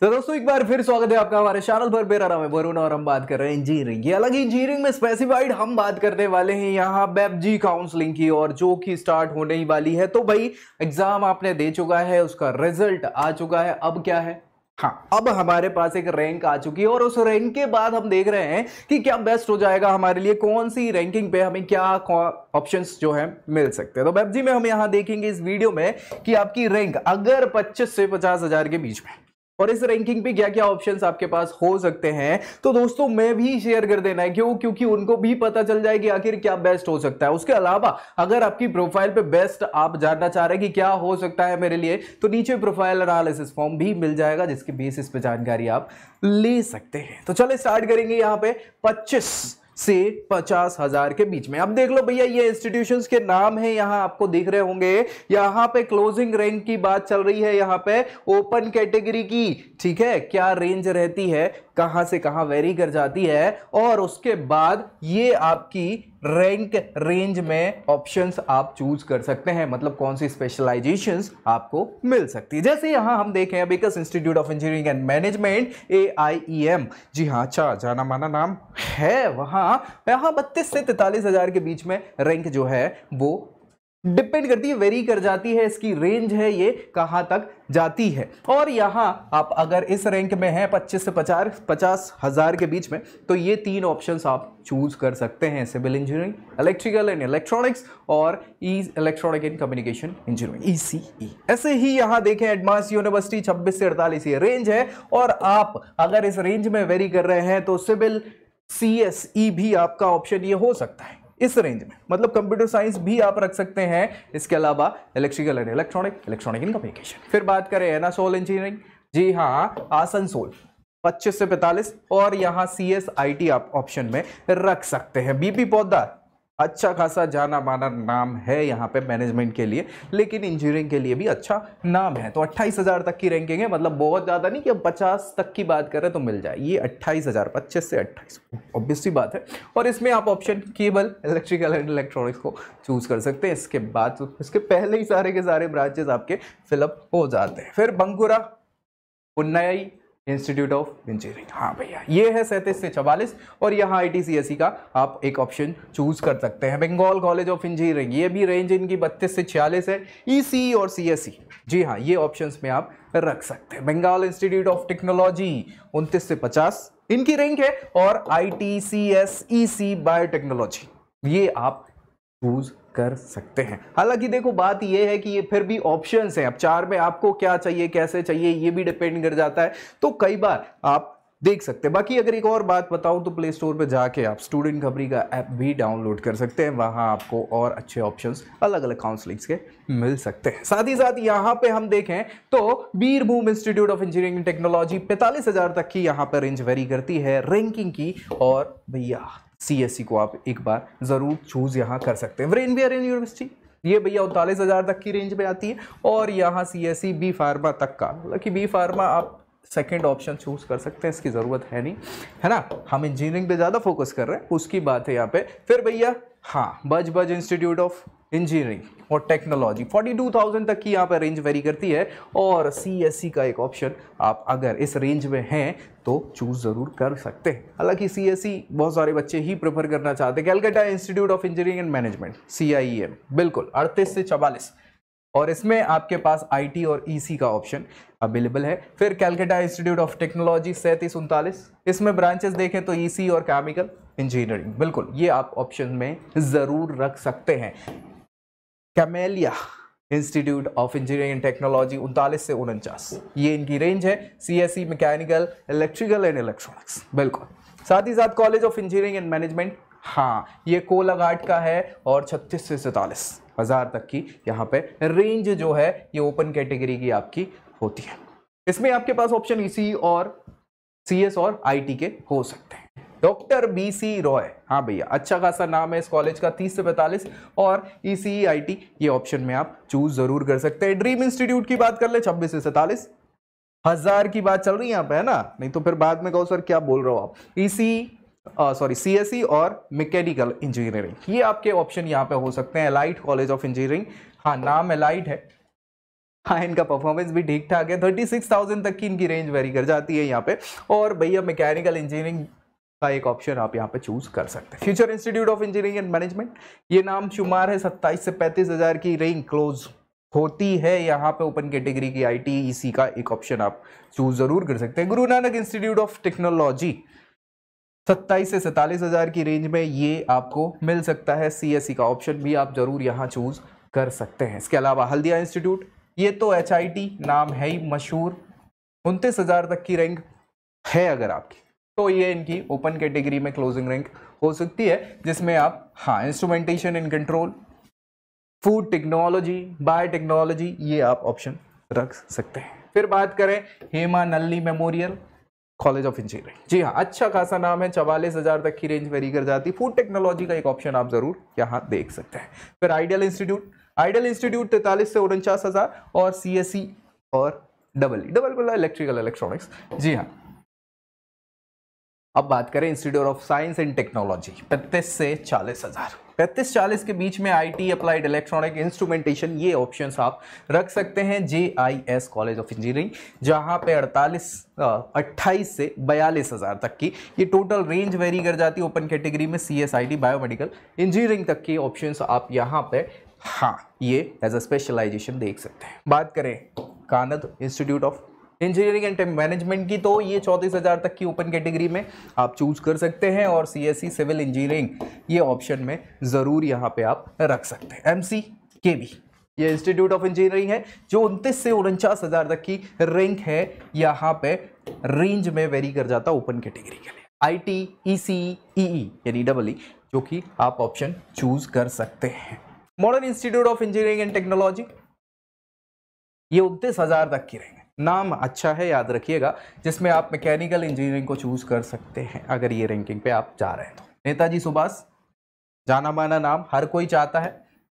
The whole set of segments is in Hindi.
तो दोस्तों एक बार फिर स्वागत है आपका हमारे चैनल पर बेरा में वरुण और हम बात कर रहे हैं इंजीनियरिंग की अलग इंजीनियरिंग में स्पेसिफाइड हम बात करने वाले हैं यहाँ बेबजी काउंसलिंग की और जो कि स्टार्ट होने ही वाली है तो भाई एग्जाम आपने दे चुका है उसका रिजल्ट आ चुका है अब क्या है हाँ अब हमारे पास एक रैंक आ चुकी है और उस रैंक के बाद हम देख रहे हैं कि क्या बेस्ट हो जाएगा हमारे लिए कौन सी रैंकिंग पे हमें क्या ऑप्शंस जो है मिल सकते हैं तो बेबजी जी में हम यहाँ देखेंगे इस वीडियो में कि आपकी रैंक अगर 25 से पचास हजार के बीच में और इस रैंकिंग पे क्या क्या ऑप्शंस आपके पास हो सकते हैं तो दोस्तों मैं भी शेयर कर देना है क्यों क्योंकि उनको भी पता चल जाए कि आखिर क्या बेस्ट हो सकता है उसके अलावा अगर आपकी प्रोफाइल पे बेस्ट आप जानना चाह रहे हैं कि क्या हो सकता है मेरे लिए तो नीचे प्रोफाइल एनालिसिस फॉर्म भी मिल जाएगा जिसके बेसिस पे जानकारी आप ले सकते हैं तो चले स्टार्ट करेंगे यहाँ पे पच्चीस से पचास हजार के बीच में अब देख लो भैया ये इंस्टीट्यूशंस के नाम है यहाँ आपको दिख रहे होंगे यहाँ पे क्लोजिंग रैंक की बात चल रही है यहाँ पे ओपन कैटेगरी की ठीक है क्या रेंज रहती है कहाँ से कहाँ वेरी कर जाती है और उसके बाद ये आपकी रैंक रेंज में ऑप्शंस आप चूज कर सकते हैं मतलब कौन सी स्पेशलाइजेशंस आपको मिल सकती है जैसे यहाँ हम देखें Abacus institute of engineering and management A I E M जी हाँ अच्छा जाना माना नाम है वहाँ यहाँ बत्तीस से तैतालीस हज़ार के बीच में रैंक जो है वो डिपेंड करती है वेरी कर जाती है इसकी रेंज है ये कहां तक जाती है और यहां आप अगर इस रैंक में हैं 25 से 50 पचास हज़ार के बीच में तो ये तीन ऑप्शंस आप चूज कर सकते हैं civil engineering electrical and electronics और E electronic and communication engineering ई ऐसे ही यहां देखें एडवांस यूनिवर्सिटी छब्बीस से अड़तालीस ये रेंज है और आप अगर इस रेंज में वेरी कर रहे हैं तो सिविल सी e भी आपका ऑप्शन ये हो सकता है इस रेंज में मतलब कंप्यूटर साइंस भी आप रख सकते हैं इसके अलावा electrical and electronic electronic in communication फिर बात करें एनासोल इंजीनियरिंग जी हाँ आसनसोल 25 से 45 और यहाँ सी एस आई टी आप ऑप्शन में रख सकते हैं बीपी पौधा अच्छा खासा जाना माना नाम है यहाँ पे मैनेजमेंट के लिए लेकिन इंजीनियरिंग के लिए भी अच्छा नाम है तो 28,000 हज़ार तक की रैंकिंग है मतलब बहुत ज़्यादा नहीं कि अब पचास तक की बात करें तो मिल जाए ये अट्ठाईस हज़ार पच्चीस से 28 ऑब्वियसली बात है और इसमें आप ऑप्शन केबल इलेक्ट्रिकल एंड इलेक्ट्रॉनिक्स को चूज़ कर सकते हैं इसके बाद तो, इसके पहले ही सारे के सारे ब्रांचेज आपके फिलअप हो जाते हैं फिर Bankura Unnayani institute of engineering हाँ भैया ये है सैंतीस से चवालीस और यहाँ आई टी e का आप एक ऑप्शन चूज कर सकते हैं बंगाल कॉलेज ऑफ इंजीनियरिंग ये भी रेंज इनकी बत्तीस से छियालीस है ई e और सी e, जी हाँ ये ऑप्शन में आप रख सकते हैं बंगाल इंस्टीट्यूट ऑफ टेक्नोलॉजी उनतीस से पचास इनकी रेंज है और I T C S E C biotechnology ये आप चूज कर सकते हैं हालांकि देखो बात यह है कि ये फिर भी ऑप्शंस हैं अब चार में आपको क्या चाहिए कैसे चाहिए ये भी डिपेंड कर जाता है तो कई बार आप देख सकते हैं बाकी अगर एक और बात बताऊं तो प्ले स्टोर पर जाके आप स्टूडेंट खबरी का ऐप भी डाउनलोड कर सकते हैं वहां आपको और अच्छे ऑप्शंस अलग अलग काउंसलिंग्स के मिल सकते हैं साथ ही साथ यहाँ पे हम देखें तो Birbhum institute of engineering technology पैंतालीस हजार तक की यहाँ पर रेंज वेरी करती है रैंकिंग की और भैया सी e को आप एक बार ज़रूर चूज़ यहाँ कर सकते हैं ब्रेन बियर यूनिवर्सिटी ये भैया उनतालीस हज़ार तक की रेंज में आती है और यहाँ C S C B pharma तक का हालांकि बी फार्मा आप सेकेंड ऑप्शन चूज़ कर सकते हैं इसकी ज़रूरत है नहीं है ना हम इंजीनियरिंग पे ज़्यादा फोकस कर रहे हैं उसकी बात है यहाँ पे फिर भैया हाँ Budge Budge institute of engineering और टेक्नोलॉजी 42,000 तक की यहाँ पर रेंज वेरी करती है और सी e का एक ऑप्शन आप अगर इस रेंज में हैं तो चूज़ ज़रूर कर सकते हैं हालांकि सी e बहुत सारे बच्चे ही प्रेफर करना चाहते हैं Calcutta institute of engineering and management C बिल्कुल अड़तीस से चवालीस और इसमें आपके पास आईटी और ईसी e का ऑप्शन अवेलेबल है फिर कैलकाटा इंस्टीट्यूट ऑफ टेक्नोलॉजी सैंतीस उनतालीस इसमें ब्रांचेस देखें तो ईसी e और केमिकल इंजीनियरिंग बिल्कुल ये आप ऑप्शन में ज़रूर रख सकते हैं Camellia institute of engineering and technology उनतालीस से उनचास ये इनकी रेंज है C S C mechanical electrical and electronics बिल्कुल साथ ही साथ college of engineering and management हाँ ये कोलाघाट का है और छत्तीस से सैंतालीस हज़ार तक की यहाँ पे रेंज जो है ये ओपन कैटेगरी की आपकी होती है इसमें आपके पास ऑप्शन ई e और सी और आई के हो सकते हैं डॉक्टर बी सी रॉय हाँ भैया अच्छा खासा नाम है इस कॉलेज का 30 से 45 और ई सी आई टी ये ऑप्शन में आप चूज जरूर कर सकते हैं ड्रीम इंस्टीट्यूट की बात कर ले छब्बीस से सैतालीस हजार की बात चल रही है यहाँ पे है ना नहीं तो फिर बाद में कहो सर क्या बोल रहे हो आप E e C sorry CSE e और मैकेनिकल इंजीनियरिंग ये आपके ऑप्शन यहाँ पे हो सकते हैं एलाइट कॉलेज ऑफ इंजीनियरिंग हाँ नाम एलाइट है हाँ इनका परफॉर्मेंस भी ठीक ठाक है थर्टी सिक्स थाउजेंड तक की इनकी रेंज वेरी कर जाती है यहाँ पे और भैया मैकेनिकल इंजीनियरिंग का एक ऑप्शन आप यहाँ पे चूज कर सकते हैं future institute of engineering and management ये नाम शुमार है सत्ताईस से पैंतीस हज़ार की रेंज क्लोज होती है यहाँ पे ओपन कैटेगरी की आई टी सी का एक ऑप्शन आप चूज ज़रूर कर सकते हैं गुरु नानक इंस्टीट्यूट ऑफ टेक्नोलॉजी सत्ताईस से सैंतालीस हज़ार की रेंज में ये आपको मिल सकता है सी e का ऑप्शन भी आप ज़रूर यहाँ चूज़ कर सकते हैं इसके अलावा हल्दिया इंस्टीट्यूट ये तो एच नाम है ही मशहूर उनतीस हज़ार तक की रैंक है अगर आपकी तो ये इनकी ओपन कैटेगरी में क्लोजिंग रैंक हो सकती है जिसमें आप हाँ instrumentation and control food technology biotechnology ये आप ऑप्शन रख सकते हैं फिर बात करें Hemnalini memorial college of engineering जी हाँ अच्छा खासा नाम है चवालीस हज़ार तक की रेंज वेरी कर जाती फूड टेक्नोलॉजी का एक ऑप्शन आप ज़रूर यहाँ देख सकते हैं फिर आइडियल इंस्टीट्यूट आइडियल इंस्टीट्यूट तैतालीस से उनचास हज़ार और सी e और डबल ई डबल बोला इलेक्ट्रिकल इलेक्ट्रॉनिक्स जी हाँ अब बात करें institute of science and technology पैंतीस से चालीस हज़ार पैंतीस चालीस के बीच में आईटी अप्लाइड इलेक्ट्रॉनिक इंस्ट्रूमेंटेशन ये ऑप्शन आप रख सकते हैं जे कॉलेज ऑफ इंजीनियरिंग जहाँ पे अड़तालीस अट्ठाईस से बयालीस हज़ार तक की ये टोटल रेंज वेरी कर जाती है ओपन कैटेगरी में C S I T biomedical engineering तक के ऑप्शन आप यहाँ पे हाँ ये एज अ स्पेशलाइजेशन देख सकते हैं बात करें Kanad institute of engineering and management की तो ये चौंतीस हज़ार तक की ओपन कैटेगरी में आप चूज कर सकते हैं और सी सिविल इंजीनियरिंग ये ऑप्शन में ज़रूर यहाँ पे आप रख सकते हैं एम सी के बी ये इंस्टीट्यूट ऑफ इंजीनियरिंग है जो उनतीस से उनचास हज़ार तक की रैंक है यहाँ पे रेंज में वेरी कर जाता ओपन कैटेगरी के लिए आई टी ई सी ई यानी डबल ई e, जो कि आप ऑप्शन चूज कर सकते हैं modern institute of engineering and technology ये उनतीस हज़ार तक की रैंक है नाम अच्छा है याद रखिएगा जिसमें आप मैकेनिकल इंजीनियरिंग को चूज़ कर सकते हैं अगर ये रैंकिंग पे आप जा रहे हैं तो नेताजी सुभाष जाना माना नाम हर कोई चाहता है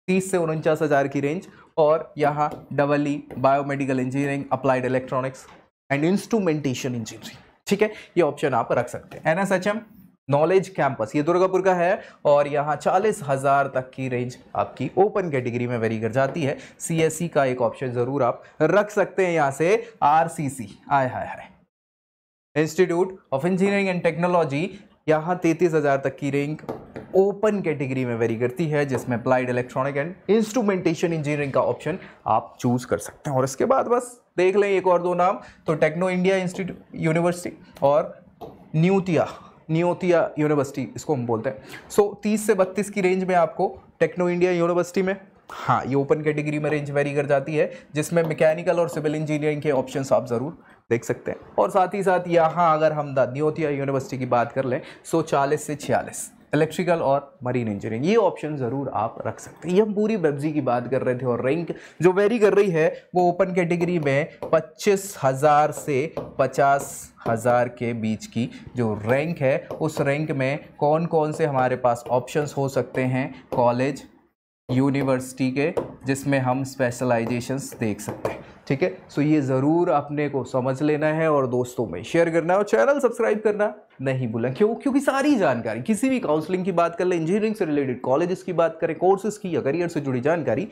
तीस से उनचास हज़ार की रेंज और यहाँ double E biomedical engineering applied electronics and instrumentation engineering ठीक है ये ऑप्शन आप रख सकते हैं N S H M knowledge campus ये दुर्गापुर का है और यहाँ चालीस हज़ार तक की रेंज आपकी ओपन कैटेगरी में वेरी कर जाती है सीएससी e का एक ऑप्शन ज़रूर आप रख सकते हैं यहाँ से आरसीसी आय हाय हाय institute of engineering and technology यहाँ तैतीस हज़ार तक की रेंज ओपन कैटेगरी में वेरी करती है जिसमें applied electronic and instrumentation engineering का ऑप्शन आप चूज़ कर सकते हैं और इसके बाद बस देख लें एक और दो नाम तो टेक्नो इंडिया इंस्टीट्यूट यूनिवर्सिटी और न्यूतिया नियोतिया यूनिवर्सिटी इसको हम बोलते हैं सो so, तीस से बत्तीस की रेंज में आपको टेक्नो इंडिया यूनिवर्सिटी में हाँ ये ओपन कैटेगरी में रेंज वेरी कर जाती है जिसमें मैकेनिकल और सिविल इंजीनियरिंग के ऑप्शंस आप ज़रूर देख सकते हैं और साथ ही साथ यहाँ अगर हम द न्योतिया यूनिवर्सिटी की बात कर लें सो चालीस से छियालीस इलेक्ट्रिकल और मरीन इंजीनियरिंग ये ऑप्शन ज़रूर आप रख सकते हैं ये हम पूरी बेब्जी की बात कर रहे थे और रैंक जो वेरी कर रही है वो ओपन कैटेगरी में पच्चीस हज़ार से पचास हज़ार के बीच की जो रैंक है उस रैंक में कौन कौन से हमारे पास ऑप्शंस हो सकते हैं कॉलेज यूनिवर्सिटी के जिसमें हम स्पेशलाइजेशंस देख सकते हैं ठीक है सो ये ज़रूर अपने को समझ लेना है और दोस्तों में शेयर करना है और चैनल सब्सक्राइब करना नहीं भूलना क्यों क्योंकि सारी जानकारी किसी भी काउंसलिंग की बात कर ले इंजीनियरिंग से रिलेटेड कॉलेजेस की बात करें कोर्सेज की या करियर से जुड़ी जानकारी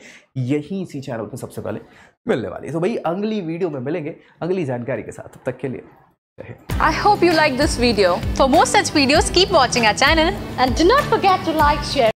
यही इसी चैनल पर सबसे पहले मिलने वाली है तो भाई अगली वीडियो में मिलेंगे अगली जानकारी के साथ तब तक के लिए I hope you like this video. For more such videos, keep watching our channel and do not forget to like, share